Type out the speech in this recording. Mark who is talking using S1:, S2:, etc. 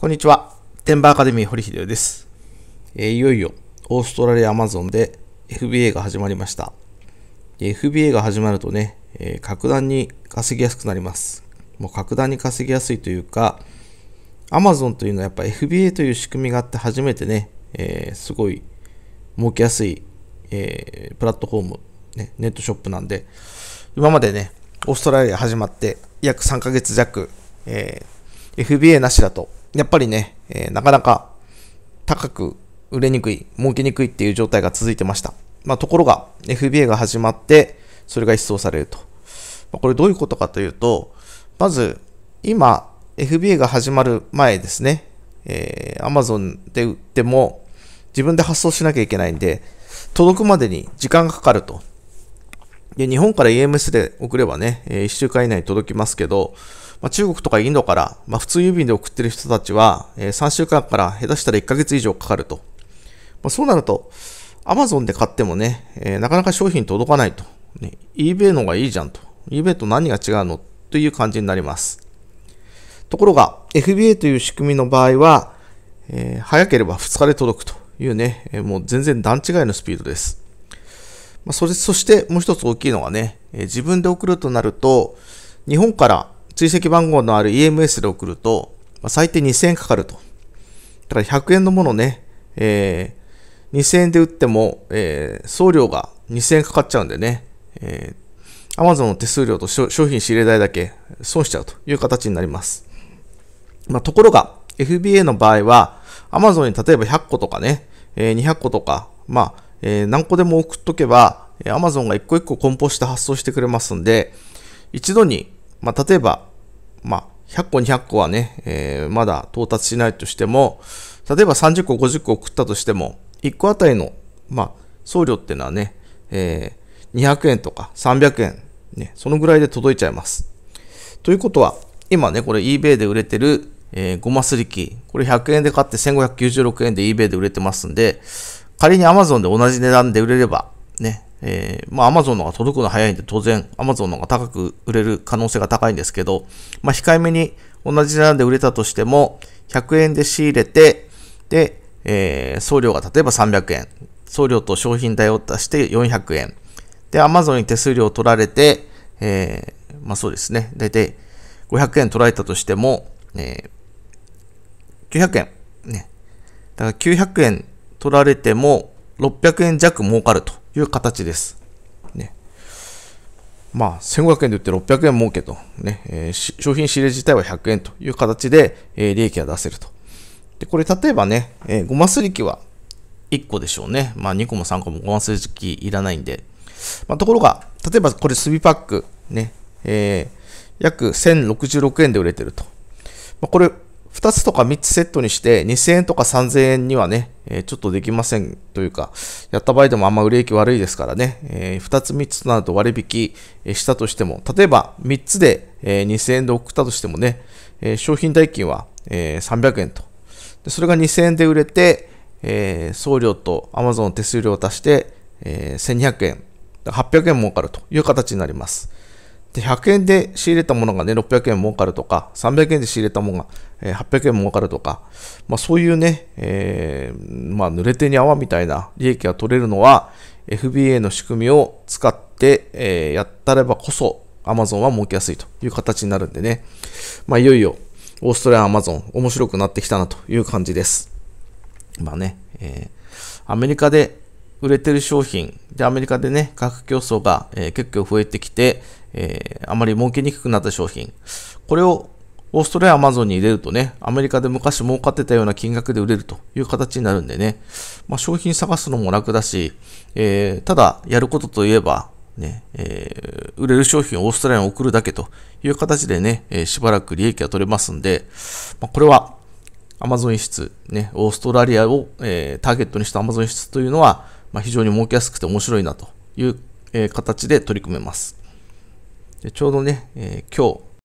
S1: こんにちは。テンバーアカデミー堀秀です。えー、いよいよ、オーストラリアアマゾンで FBA が始まりました。FBA が始まるとね、えー、格段に稼ぎやすくなります。もう格段に稼ぎやすいというか、アマゾンというのはやっぱ FBA という仕組みがあって初めてね、えー、すごい儲けやすい、えプラットフォーム、ね、ネットショップなんで、今までね、オーストラリア始まって約3ヶ月弱、え FBA なしだとやっぱりね、えー、なかなか高く売れにくい、儲けにくいっていう状態が続いてました。まあ、ところが FBA が始まって、それが一掃されると。まあ、これどういうことかというと、まず、今、FBA が始まる前ですね、えー、Amazon で売っても、自分で発送しなきゃいけないんで、届くまでに時間がかかると。で、日本から EMS で送ればね、1週間以内に届きますけど、まあ、中国とかインドから、まあ、普通郵便で送ってる人たちは、えー、3週間から下手したら1ヶ月以上かかると。まあ、そうなると、アマゾンで買ってもね、えー、なかなか商品届かないと。ね、eBay の方がいいじゃんと。eBay と何が違うのという感じになります。ところが、FBA という仕組みの場合は、えー、早ければ2日で届くというね、えー、もう全然段違いのスピードです。まあ、それ、そしてもう一つ大きいのがね、えー、自分で送るとなると、日本から追跡番号のある EMS で送ると、まあ、最低2000円かかると。だから100円のものね、えー、2000円で売っても、えー、送料が2000円かかっちゃうんでね、えー、Amazon の手数料と商品仕入れ代だけ損しちゃうという形になります。まあ、ところが、FBA の場合は、Amazon に例えば100個とかね、え200個とか、まあ、え何個でも送っとけば、Amazon が一個一個梱包して発送してくれますんで、一度に、まあ、例えばまあ、100個200個はね、えー、まだ到達しないとしても、例えば30個50個送ったとしても、1個あたりの、まあ、送料っていうのはね、えー、200円とか300円、ね、そのぐらいで届いちゃいます。ということは、今ね、これ eBay で売れてる、えー、ごますり機、これ100円で買って1596円で eBay で売れてますんで、仮に Amazon で同じ値段で売れれば、ね、えー、まあアマゾンの方のが届くの早いんで当然アマゾンの方のが高く売れる可能性が高いんですけど、まあ控えめに同じ値段で売れたとしても、100円で仕入れて、で、えー、送料が例えば300円、送料と商品代を足して400円。で、アマゾンに手数料を取られて、えー、まあそうですね、だいたい500円取られたとしても、えー、900円。ね。だから900円取られても600円弱儲かると。いう形です。ね。まあ、1500円で売って600円儲けと、ね、えー、商品仕入れ自体は100円という形で、えー、利益が出せると。で、これ例えばね、えー、ごますり機は1個でしょうね。まあ、2個も3個もごますり機いらないんで。まあ、ところが、例えばこれスビパック、ね、えー、約1066円で売れてると。まあ、これ、2つとか3つセットにして2000円とか3000円にはね、えー、ちょっとできませんというか、やった場合でもあんま売れ行き悪いですからね、えー、2つ3つとなると割引したとしても、例えば3つで、えー、2000円で送ったとしてもね、えー、商品代金は、えー、300円とで。それが2000円で売れて、えー、送料と Amazon 手数料を足して、えー、1200円、800円儲かるという形になります。で、100円で仕入れたものがね、600円儲かるとか、300円で仕入れたものが、えー、800円儲かるとか、まあそういうね、えー、まあ濡れ手に泡みたいな利益が取れるのは、FBA の仕組みを使って、えー、やったればこそ、Amazon は儲けやすいという形になるんでね、まあいよいよ、オーストラリア Amazon 面白くなってきたなという感じです。まあね、えー、アメリカで売れてる商品、で、アメリカでね、価格競争が、えー、結構増えてきて、えー、あまり儲けにくくなった商品。これをオーストラリア、アマゾンに入れるとね、アメリカで昔儲かってたような金額で売れるという形になるんでね、まあ、商品探すのも楽だし、えー、ただやることといえば、ね、えー、売れる商品をオーストラリアに送るだけという形でね、えー、しばらく利益が取れますんで、まあ、これはアマゾン輸出、ね、オーストラリアを、えー、ターゲットにした Amazon 輸出というのは、まあ、非常に儲けやすくて面白いなという、えー、形で取り組めます。ちょうどね、えー、今日、